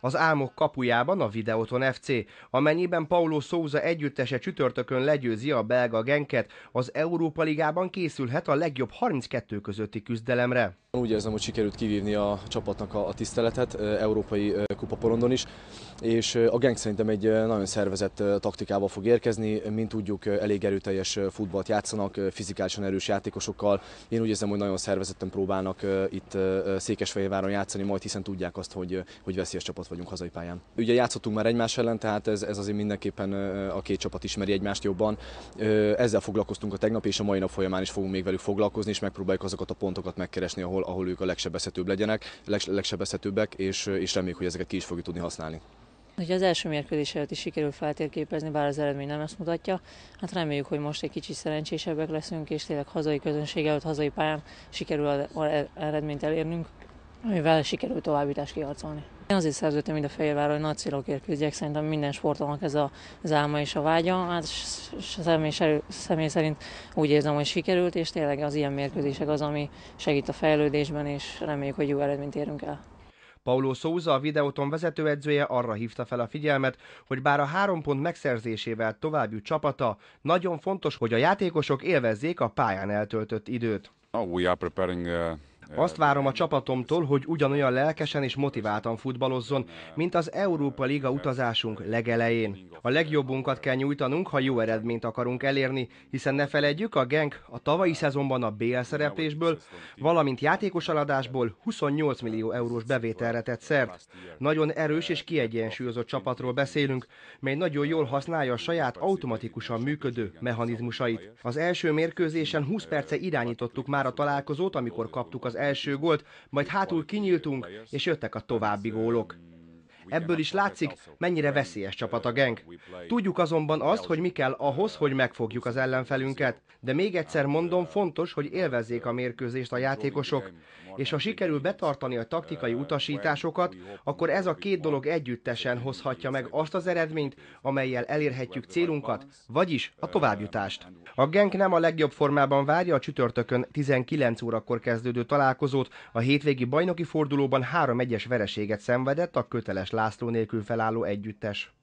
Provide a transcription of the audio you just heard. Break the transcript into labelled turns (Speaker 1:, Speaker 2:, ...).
Speaker 1: az álmok kapujában a Videoton FC, amennyiben Paulo Souza együttese csütörtökön legyőzi a belga genket, az Európa Ligában készülhet a legjobb 32
Speaker 2: közötti küzdelemre. Úgy érzem, hogy sikerült kivívni a csapatnak a, tiszteletet, európai Polondon is, és a genk szerintem egy nagyon szervezett taktikával fog érkezni, mint tudjuk, elég erőteljes futballt játszanak, fizikálisan erős játékosokkal. Én úgy érzem, hogy nagyon szervezetten próbálnak itt Székesfehérváron játszani majd, hiszen tudják azt, hogy, hogy veszélyes csapat ott vagyunk hazai pályán. Ugye játszottunk már egymás ellen, tehát ez, ez azért mindenképpen a két csapat ismeri egymást jobban. Ezzel foglalkoztunk a tegnap, és a mai nap folyamán is fogunk még velük foglalkozni, és megpróbáljuk azokat a pontokat megkeresni, ahol, ahol ők a legsebezhetőbb legyenek, legsebezhetőbbek, és, és reméljük, hogy ezeket ki is fogjuk tudni használni.
Speaker 3: Hogy az első mérkőzés előtt is sikerül feltérképezni, bár az eredmény nem ezt mutatja, hát reméljük, hogy most egy kicsit szerencsésebbek leszünk, és tényleg hazai közönség előtt, hazai pályán sikerül az eredményt elérnünk, amivel sikerül továbbítást kiharcolni. Én azért szerződtem a Fehérvárra, hogy nagy célokért küzdjek, szerintem minden sportolónak ez a, az álma és a vágya. Hát személy, személy szerint úgy érzem, hogy sikerült, és tényleg az ilyen mérkőzések az, ami segít a fejlődésben, és reméljük, hogy jó eredményt érünk el.
Speaker 1: Paulo Souza, a videóton vezetőedzője arra hívta fel a figyelmet, hogy bár a három pont megszerzésével további csapata, nagyon fontos, hogy a játékosok élvezzék a pályán eltöltött időt. Oh,
Speaker 2: we are preparing, uh...
Speaker 1: Azt várom a csapatomtól, hogy ugyanolyan lelkesen és motiváltan futballozzon, mint az Európa Liga utazásunk legelején. A legjobbunkat kell nyújtanunk, ha jó eredményt akarunk elérni, hiszen ne felejtjük, a Genk a tavalyi szezonban a BL szereplésből, valamint játékos aladásból 28 millió eurós bevételre tett szert. Nagyon erős és kiegyensúlyozott csapatról beszélünk, mely nagyon jól használja a saját automatikusan működő mechanizmusait. Az első mérkőzésen 20 perce irányítottuk már a találkozót, amikor kaptuk az első gólt, majd hátul kinyíltunk, és jöttek a további gólok. Ebből is látszik, mennyire veszélyes csapat a geng. Tudjuk azonban azt, hogy mi kell ahhoz, hogy megfogjuk az ellenfelünket, de még egyszer mondom, fontos, hogy élvezzék a mérkőzést a játékosok, és ha sikerül betartani a taktikai utasításokat, akkor ez a két dolog együttesen hozhatja meg azt az eredményt, amelyel elérhetjük célunkat, vagyis a továbbjutást. A Genk nem a legjobb formában várja a csütörtökön 19 órakor kezdődő találkozót, a hétvégi bajnoki fordulóban 3-1-es vereséget szenvedett a köteles László nélkül felálló együttes.